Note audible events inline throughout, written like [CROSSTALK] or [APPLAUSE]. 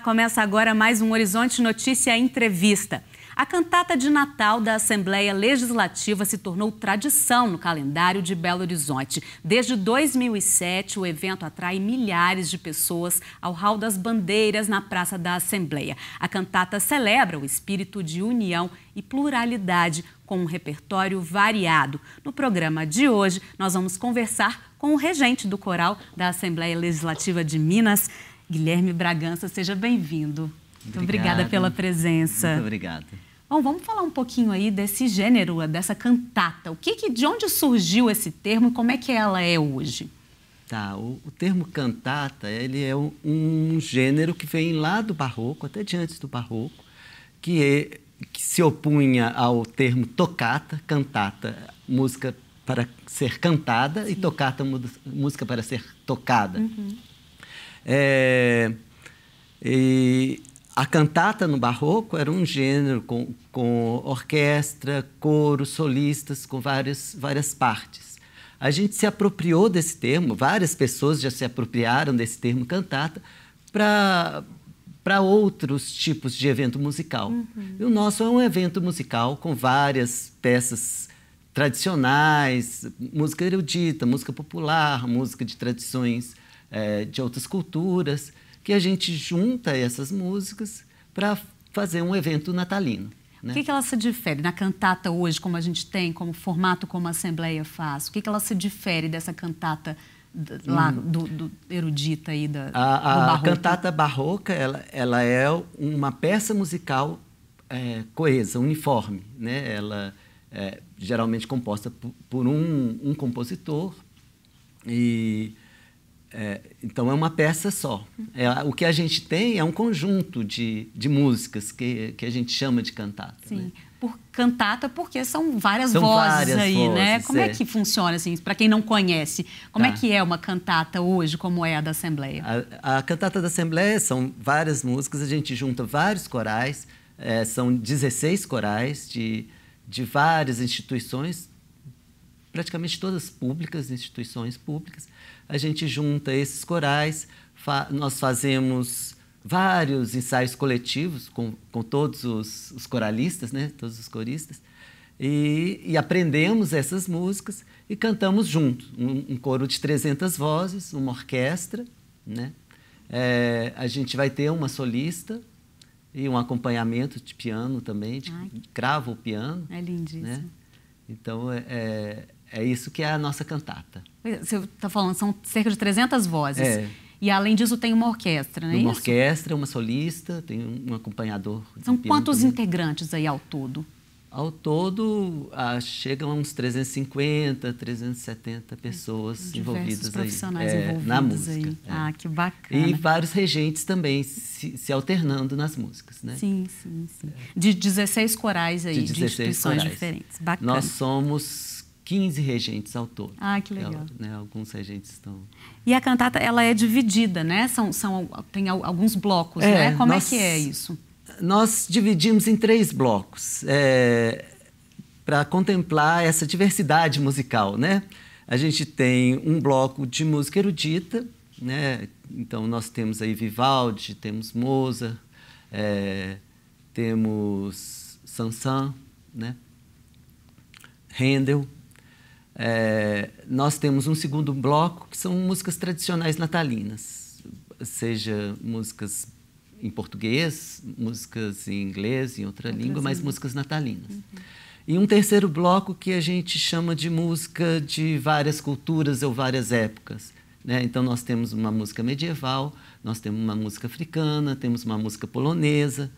começa agora mais um Horizonte Notícia Entrevista. A cantata de Natal da Assembleia Legislativa se tornou tradição no calendário de Belo Horizonte. Desde 2007, o evento atrai milhares de pessoas ao Hall das Bandeiras, na Praça da Assembleia. A cantata celebra o espírito de união e pluralidade com um repertório variado. No programa de hoje, nós vamos conversar com o regente do coral da Assembleia Legislativa de Minas, Guilherme Bragança, seja bem-vindo. Muito obrigada pela presença. Muito obrigado. Bom, vamos falar um pouquinho aí desse gênero, dessa cantata. O que, que de onde surgiu esse termo e como é que ela é hoje? Tá, o, o termo cantata, ele é um, um, gênero que vem lá do barroco, até diante do barroco, que, é, que se opunha ao termo tocata, cantata, música para ser cantada Sim. e tocata, música para ser tocada. Uhum. É, e a cantata no barroco era um gênero com, com orquestra, coro, solistas, com várias, várias partes. A gente se apropriou desse termo, várias pessoas já se apropriaram desse termo cantata para para outros tipos de evento musical. Uhum. E o nosso é um evento musical com várias peças tradicionais, música erudita, música popular, música de tradições é, de outras culturas, que a gente junta essas músicas para fazer um evento natalino. Né? O que, que ela se difere na cantata hoje, como a gente tem, como formato, como a Assembleia faz? O que, que ela se difere dessa cantata lá hum. do, do, erudita aí da a, a cantata barroca ela, ela é uma peça musical é, coesa uniforme né ela é geralmente composta por, por um, um compositor e é, então é uma peça só. É, o que a gente tem é um conjunto de, de músicas que, que a gente chama de cantata. Sim. Né? Por cantata, porque são várias são vozes várias aí, né? vozes, né? Como é. é. que funciona, assim, para quem não conhece? Como é tá. é que é uma cantata hoje, como é a da Assembleia? A, a, cantata da Assembleia são várias músicas, a gente junta vários corais, é, são 16 corais de, de várias instituições, praticamente todas públicas, instituições públicas. A gente junta esses corais, fa nós fazemos vários ensaios coletivos com, com todos os, os coralistas, né? todos os coristas, e, e, aprendemos essas músicas e cantamos juntos. Um, um coro de 300 vozes, uma orquestra. Né? É, a gente vai ter uma solista e um acompanhamento de piano também, de Ai. cravo o piano. É lindíssimo. Né? Então, é, é é isso que é a nossa cantata. Você está falando, são cerca de 300 vozes. É. E além disso tem uma orquestra, não é uma isso? orquestra, uma solista, tem um acompanhador. São quantos também. integrantes aí ao todo? Ao todo, ah, chegam uns 350, 370 pessoas Diversos envolvidas profissionais aí. Envolvidos é, na música. Aí. É. Ah, que bacana. E vários regentes também se, se, alternando nas músicas, né? Sim, sim, sim. De 16 corais aí, de, de instituições corais. diferentes. Bacana. Nós somos 15 regentes ao todo. Ah, que legal. Ela, né, alguns regentes estão. E a cantata ela é dividida, né? São, são tem alguns blocos, é, né? Como é nós, é que é isso? Nós dividimos em três blocos é, para contemplar essa diversidade musical, né? A gente tem um bloco de música erudita, né? Então nós temos aí Vivaldi, temos Mozart, é, temos Sansan, né? Handel é, nós temos um segundo bloco que são músicas tradicionais natalinas, seja músicas em português, músicas em inglês, em outra língua, mas músicas natalinas. Uhum. E um terceiro bloco que a gente chama de música de várias culturas ou várias épocas. Né? Então, nós temos uma música medieval, nós temos uma música africana, temos uma música polonesa,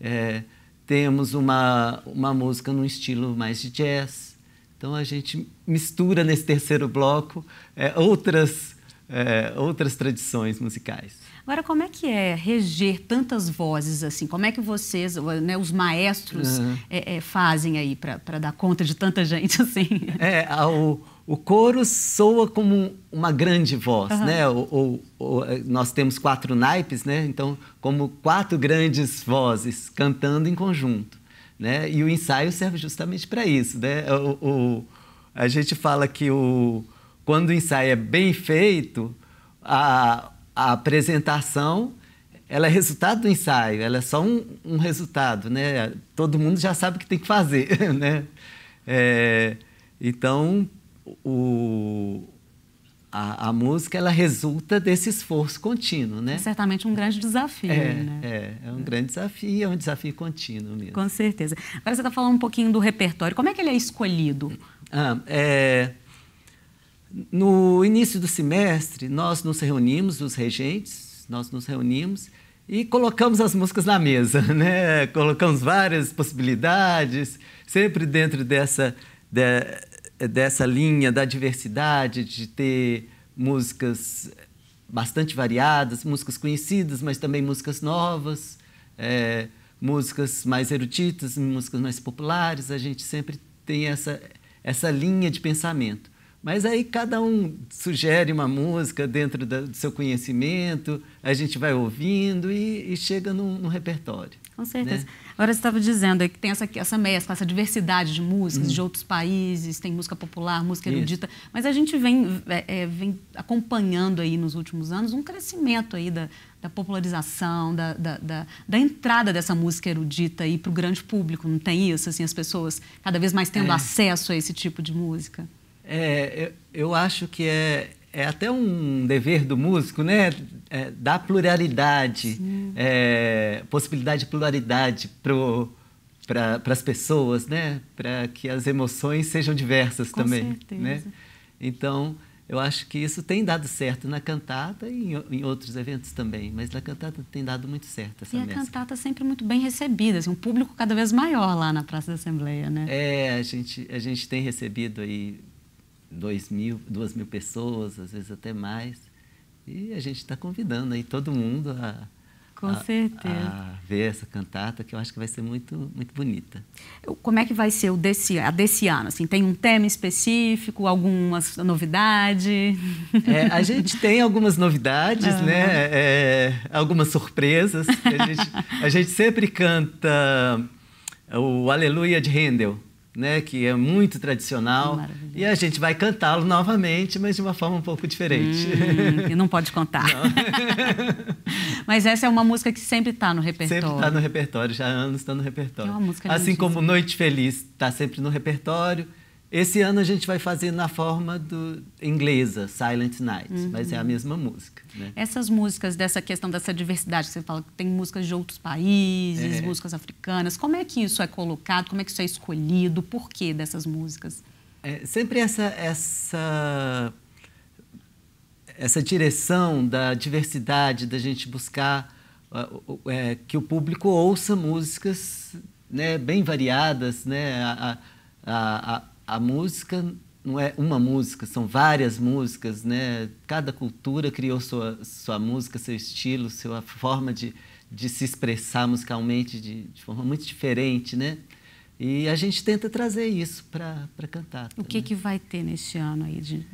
é, temos uma, uma música num estilo mais de jazz. Então a gente mistura nesse terceiro bloco é, outras, é, outras tradições musicais. Agora, como é que é reger tantas vozes assim? Como é que vocês, né, os maestros, uhum. é, fazem aí para dar conta de tanta gente assim? É, o, o coro soa como uma grande voz, uhum. né? Ou, nós temos quatro naipes, né? Então, como quatro grandes vozes cantando em conjunto. Né? E o ensaio serve justamente para isso. Né? O, o, a gente fala que o, quando o ensaio é bem feito, a, a apresentação ela é resultado do ensaio, ela é só um, um, resultado. Né? Todo mundo já sabe o que tem que fazer. [LAUGHS] Né? É, então, o, a, a, música ela resulta desse esforço contínuo, né? certamente um grande desafio, é, né? É, é um grande desafio, é um desafio contínuo mesmo. Com certeza. Agora você está falando um pouquinho do repertório. Como é que ele é escolhido? Ah, é, no início do semestre, nós nos reunimos, os regentes, nós nos reunimos e colocamos as músicas na mesa, [LAUGHS] né? Colocamos várias possibilidades, sempre dentro dessa... De, é dessa linha da diversidade, de ter músicas bastante variadas, músicas conhecidas, mas também músicas novas, é, músicas mais eruditas, músicas mais populares. A gente sempre tem essa, essa linha de pensamento. Mas aí cada um sugere uma música dentro da, do seu conhecimento, a gente vai ouvindo e, e chega num, num, repertório. Com certeza. Né? Agora você estava dizendo que tem essa, essa mescla, essa diversidade de músicas hum. de outros países, tem música popular, música erudita, Isso. mas a gente vem, é, é, vem acompanhando aí nos últimos anos um crescimento aí da, da popularização, da, da, da, da, entrada dessa música erudita para o grande público, não tem isso? Assim, as pessoas cada vez mais tendo é. acesso a esse tipo de música? É, eu, eu, acho que é, é até um dever do músico, né? É, dar pluralidade, é, possibilidade de pluralidade para as pessoas, né? Para que as emoções sejam diversas Com também. Né? Certeza. Né? Então, eu acho que isso tem dado certo na cantata e em, em, outros eventos também, mas na cantata tem dado muito certo essa E mescla. a cantata sempre muito bem recebida, assim, um público cada vez maior lá na Praça da Assembleia, né? É, a gente, a gente tem recebido aí dois mil, duas mil pessoas, às vezes até mais. E a gente está convidando aí todo mundo a, com a, certeza. A ver essa cantata, que eu acho que vai ser muito, muito bonita. Como é que vai ser o desse, a desse ano? Assim, tem um tema específico, alguma novidade? É, a gente tem algumas novidades, né? É, algumas surpresas. A gente, a gente sempre canta o Aleluia de Handel né, que é muito tradicional. E a gente vai cantá-lo novamente, mas de uma forma um pouco diferente. Hum, e não pode contar. Não. [LAUGHS] mas essa é uma música que sempre está tá no repertório. Sempre está no repertório, já há anos está no repertório. É assim como Noite Feliz está sempre no repertório. Esse ano a gente vai fazer na forma do inglesa, Silent Night, uhum. mas é a mesma música. Né? Essas músicas dessa questão dessa diversidade, você fala que tem músicas de outros países, é. músicas africanas, como é que isso é colocado, como é que isso é escolhido, por que dessas músicas? É, sempre essa, essa, essa direção da diversidade, da gente buscar ah, é, que o público ouça músicas né, bem variadas, né? A, a, a, a música não é uma música, são várias músicas, né? Cada cultura criou sua, sua música, seu estilo, sua forma de, de se expressar musicalmente de, de forma muito diferente, né? E a gente tenta trazer isso para cantar. cantata. O que, né? que vai ter neste ano aí de,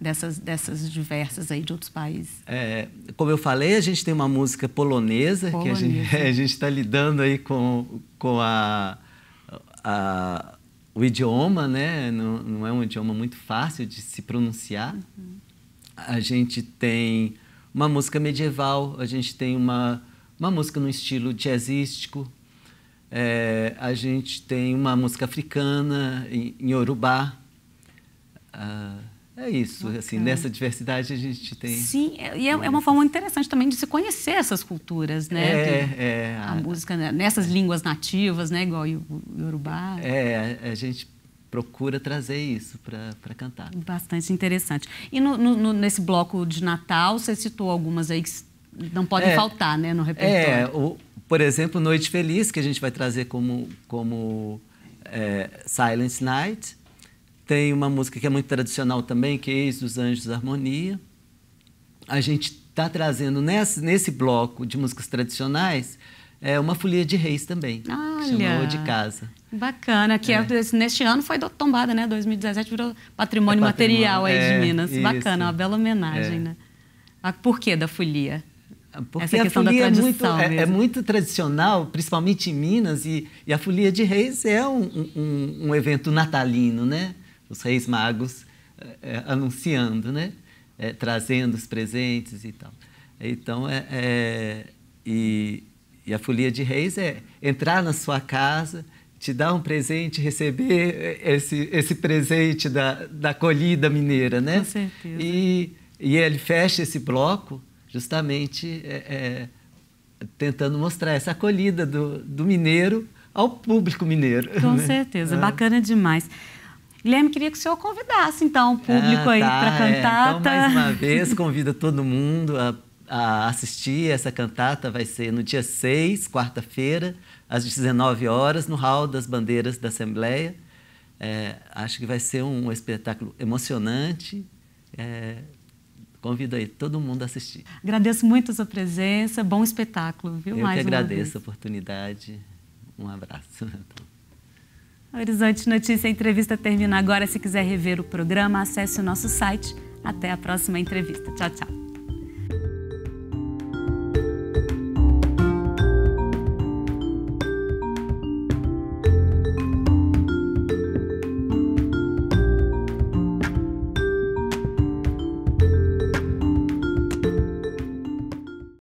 dessas, dessas diversas aí de outros países? É, como eu falei, a gente tem uma música polonesa, polonesa. que a gente [LAUGHS] a está lidando aí com, com a, a o idioma, né, não, não, é um idioma muito fácil de se pronunciar. Uhum. A gente tem uma música medieval, a gente tem uma, uma música no estilo jazzístico, é, a gente tem uma música africana em, em Yorubá. Uh, é isso, assim, Bacana. assim, nessa diversidade a gente tem. Sim, é, e é, é, uma forma interessante também de se conhecer essas culturas, né? É, é. A, a música né, nessas línguas nativas, né? Igual o Yorubá. É, a, gente procura trazer isso para cantar. Bastante interessante. E no, no, nesse bloco de Natal, você citou algumas aí que não podem é, faltar, né, no repertório. É, o, por exemplo, Noite Feliz, que a gente vai trazer como, como é, Silent Night tem uma música que é muito tradicional também, que é Ex dos Anjos da Harmonia. A gente está trazendo nesse, nesse bloco de músicas tradicionais é uma folia de reis também. Olha. de casa. Bacana, que é. É, neste ano foi tombada, né? 2017 virou é patrimônio, é patrimônio material aí de é, Minas. Isso. Bacana, uma bela homenagem, é. né? Mas por que da folia? Porque Essa questão da tradição é muito, é, muito tradicional, principalmente em Minas, e, e a folia de reis é um, um, um evento natalino, né? os reis magos é, anunciando, né? É, trazendo os presentes e tal. Então, é, é, e, e, a folia de reis é entrar na sua casa, te dar um presente, receber esse, esse presente da, da mineira, né? Com certeza. E, e ele fecha esse bloco justamente tentando mostrar essa acolhida do, do mineiro ao público mineiro. Com né? certeza, ah. bacana demais. Guilherme, queria que o senhor convidasse, então, o público ah, aí tá, para a é. cantata. É. Então, mais uma [LAUGHS] vez, convido todo mundo a, a, assistir. Essa cantata vai ser no dia 6, quarta-feira, às 19 horas, no Hall das Bandeiras da Assembleia. É, acho que vai ser um espetáculo emocionante. É, convido aí todo mundo a assistir. Agradeço muito a sua presença, bom espetáculo, viu? Eu mais que agradeço a oportunidade. Um abraço. [LAUGHS] Horizonte Notícia Entrevista termina agora. Se quiser rever o programa, acesse o nosso site. Até a próxima entrevista. Tchau, tchau.